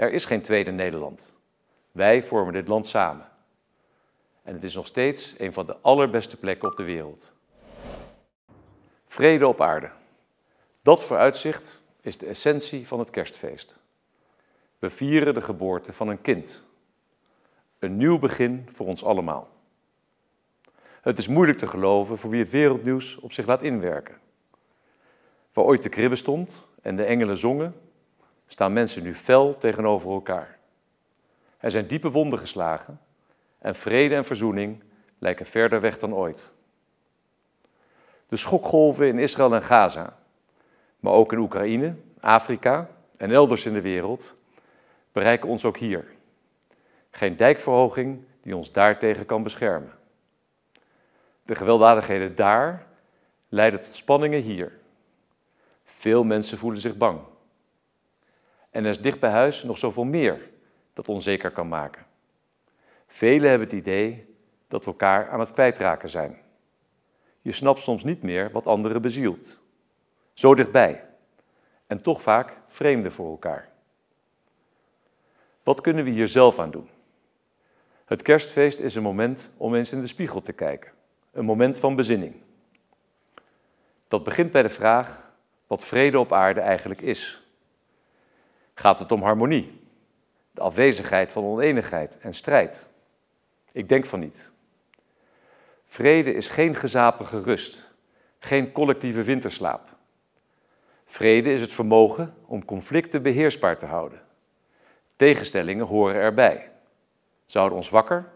Er is geen tweede Nederland. Wij vormen dit land samen. En het is nog steeds een van de allerbeste plekken op de wereld. Vrede op aarde. Dat vooruitzicht is de essentie van het kerstfeest. We vieren de geboorte van een kind. Een nieuw begin voor ons allemaal. Het is moeilijk te geloven voor wie het wereldnieuws op zich laat inwerken. Waar ooit de kribbe stond en de engelen zongen, staan mensen nu fel tegenover elkaar. Er zijn diepe wonden geslagen en vrede en verzoening lijken verder weg dan ooit. De schokgolven in Israël en Gaza, maar ook in Oekraïne, Afrika en elders in de wereld, bereiken ons ook hier. Geen dijkverhoging die ons daartegen kan beschermen. De gewelddadigheden daar leiden tot spanningen hier. Veel mensen voelen zich bang. En er is dicht bij huis nog zoveel meer dat onzeker kan maken. Velen hebben het idee dat we elkaar aan het kwijtraken zijn. Je snapt soms niet meer wat anderen bezielt. Zo dichtbij. En toch vaak vreemden voor elkaar. Wat kunnen we hier zelf aan doen? Het kerstfeest is een moment om eens in de spiegel te kijken. Een moment van bezinning. Dat begint bij de vraag wat vrede op aarde eigenlijk is gaat het om harmonie, de afwezigheid van onenigheid en strijd. Ik denk van niet. Vrede is geen gezapige rust, geen collectieve winterslaap. Vrede is het vermogen om conflicten beheersbaar te houden. Tegenstellingen horen erbij. Ze houden ons wakker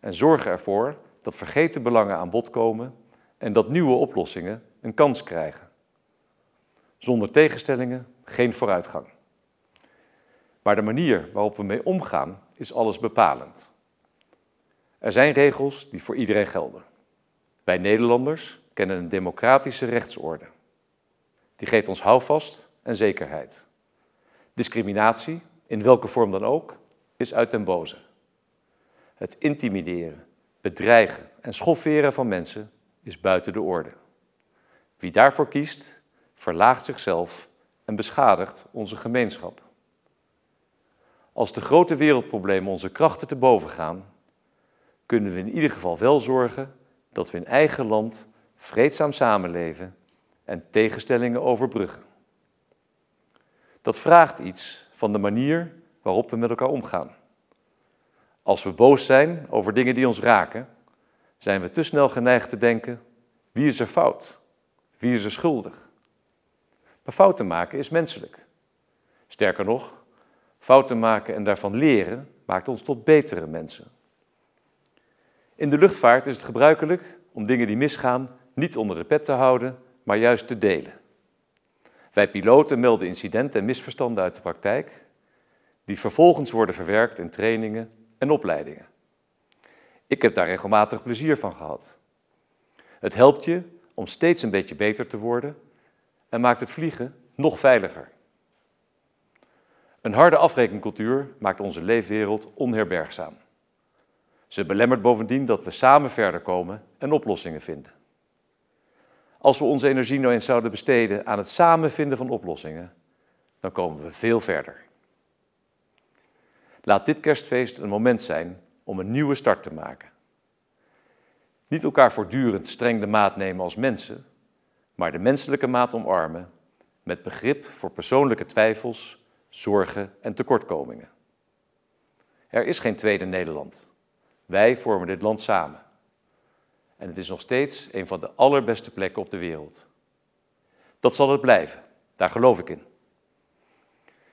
en zorgen ervoor dat vergeten belangen aan bod komen en dat nieuwe oplossingen een kans krijgen. Zonder tegenstellingen geen vooruitgang. Maar de manier waarop we mee omgaan is alles bepalend. Er zijn regels die voor iedereen gelden. Wij Nederlanders kennen een democratische rechtsorde. Die geeft ons houvast en zekerheid. Discriminatie, in welke vorm dan ook, is uit den boze. Het intimideren, bedreigen en schofferen van mensen is buiten de orde. Wie daarvoor kiest, verlaagt zichzelf en beschadigt onze gemeenschap. Als de grote wereldproblemen onze krachten te boven gaan, kunnen we in ieder geval wel zorgen dat we in eigen land vreedzaam samenleven en tegenstellingen overbruggen. Dat vraagt iets van de manier waarop we met elkaar omgaan. Als we boos zijn over dingen die ons raken, zijn we te snel geneigd te denken: wie is er fout? Wie is er schuldig? Maar fouten maken is menselijk. Sterker nog, Fouten maken en daarvan leren maakt ons tot betere mensen. In de luchtvaart is het gebruikelijk om dingen die misgaan niet onder de pet te houden, maar juist te delen. Wij piloten melden incidenten en misverstanden uit de praktijk, die vervolgens worden verwerkt in trainingen en opleidingen. Ik heb daar regelmatig plezier van gehad. Het helpt je om steeds een beetje beter te worden en maakt het vliegen nog veiliger. Een harde afrekencultuur maakt onze leefwereld onherbergzaam. Ze belemmert bovendien dat we samen verder komen en oplossingen vinden. Als we onze energie nou eens zouden besteden aan het samen vinden van oplossingen, dan komen we veel verder. Laat dit kerstfeest een moment zijn om een nieuwe start te maken. Niet elkaar voortdurend streng de maat nemen als mensen, maar de menselijke maat omarmen met begrip voor persoonlijke twijfels zorgen en tekortkomingen. Er is geen tweede Nederland. Wij vormen dit land samen. En het is nog steeds een van de allerbeste plekken op de wereld. Dat zal het blijven, daar geloof ik in.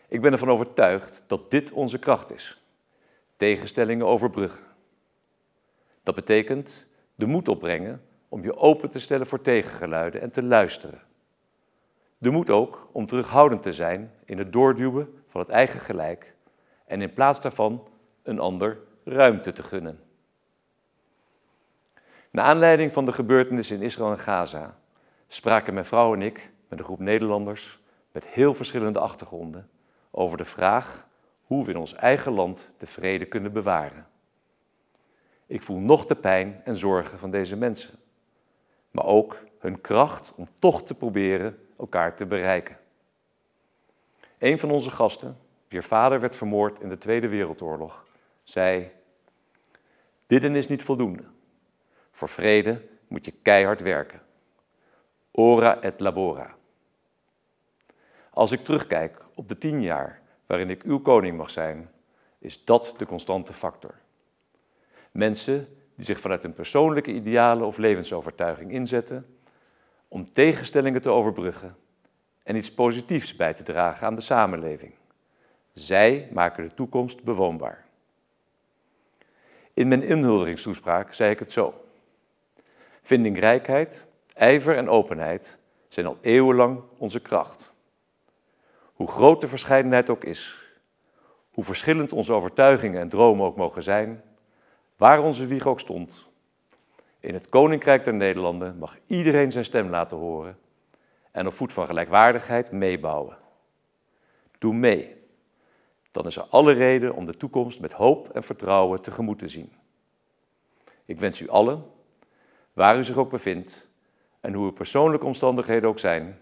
Ik ben ervan overtuigd dat dit onze kracht is. Tegenstellingen overbruggen. Dat betekent de moed opbrengen om je open te stellen voor tegengeluiden en te luisteren de moed ook om terughoudend te zijn in het doorduwen van het eigen gelijk en in plaats daarvan een ander ruimte te gunnen. Na aanleiding van de gebeurtenissen in Israël en Gaza spraken mijn vrouw en ik met een groep Nederlanders met heel verschillende achtergronden over de vraag hoe we in ons eigen land de vrede kunnen bewaren. Ik voel nog de pijn en zorgen van deze mensen, maar ook hun kracht om toch te proberen elkaar te bereiken. Een van onze gasten, wier vader werd vermoord in de Tweede Wereldoorlog, zei: Dit is niet voldoende. Voor vrede moet je keihard werken. Ora et labora. Als ik terugkijk op de tien jaar waarin ik uw koning mag zijn, is dat de constante factor. Mensen die zich vanuit een persoonlijke idealen of levensovertuiging inzetten om tegenstellingen te overbruggen en iets positiefs bij te dragen aan de samenleving. Zij maken de toekomst bewoonbaar. In mijn inhuldigingstoespraak zei ik het zo. Vindingrijkheid, ijver en openheid zijn al eeuwenlang onze kracht. Hoe groot de verscheidenheid ook is, hoe verschillend onze overtuigingen en dromen ook mogen zijn, waar onze wieg ook stond, in het Koninkrijk der Nederlanden mag iedereen zijn stem laten horen en op voet van gelijkwaardigheid meebouwen. Doe mee. Dan is er alle reden om de toekomst met hoop en vertrouwen tegemoet te zien. Ik wens u allen, waar u zich ook bevindt en hoe uw persoonlijke omstandigheden ook zijn,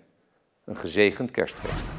een gezegend kerstfeest.